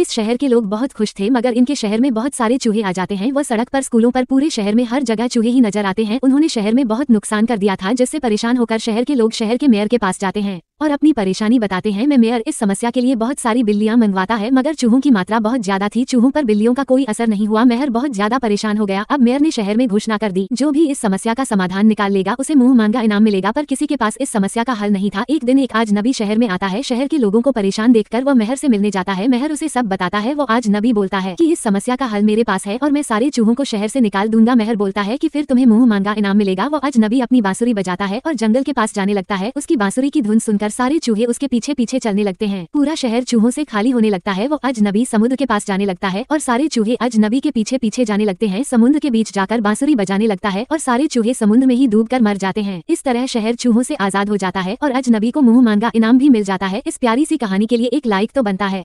इस शहर के लोग बहुत खुश थे मगर इनके शहर में बहुत सारे चूहे आ जाते हैं वह सड़क पर स्कूलों पर पूरे शहर में हर जगह चूहे ही नजर आते हैं उन्होंने शहर में बहुत नुकसान कर दिया था जिससे परेशान होकर शहर के लोग शहर के मेयर के पास जाते हैं और अपनी परेशानी बताते हैं मैं मेयर इस समस्या के लिए बहुत सारी बिल्लियां मंगवाता है मगर चूहों की मात्रा बहुत ज्यादा थी चूहों पर बिल्लियों का कोई असर नहीं हुआ मेहर बहुत ज्यादा परेशान हो गया अब मेयर ने शहर में घोषणा कर दी जो भी इस समस्या का समाधान निकाल लेगा उसे मुंह मांगा इनाम मिलेगा पर किसी के पास इस समस्या का हल नहीं था एक दिन एक आज नबी शहर में आता है शहर के लोगों को परेशान देखकर वह मेहर से मिलने जाता है मेहर उसे सब बताता है वो आज नबी बोलता है की इस समस्या का हल मेरे पास है और मैं सारे चूहों को शहर से निकाल दूंगा मेहर बोलता है की फिर तुम्हें मुंह मांगा इनाम मिलेगा वो आज नबी अपनी बांसुरी बजाता है और जंगल के पास जाने लगता है उसकी बांसुरी की धुन सुनकर सारे चूहे उसके पीछे पीछे चलने लगते हैं पूरा शहर चूहों से खाली होने लगता है वो अजनबी समुद्र के पास जाने लगता है और सारे चूहे अजनबी के पीछे पीछे जाने लगते हैं समुद्र के बीच जाकर बांसुरी बजाने लगता है और सारे चूहे समुद्र में ही डूब कर मर जाते हैं इस तरह शहर चूहों से आजाद हो जाता है और अजनबी को मुंह मांगा इनाम भी मिल जाता है इस प्यारी सी कहानी के लिए एक लाइक तो बनता है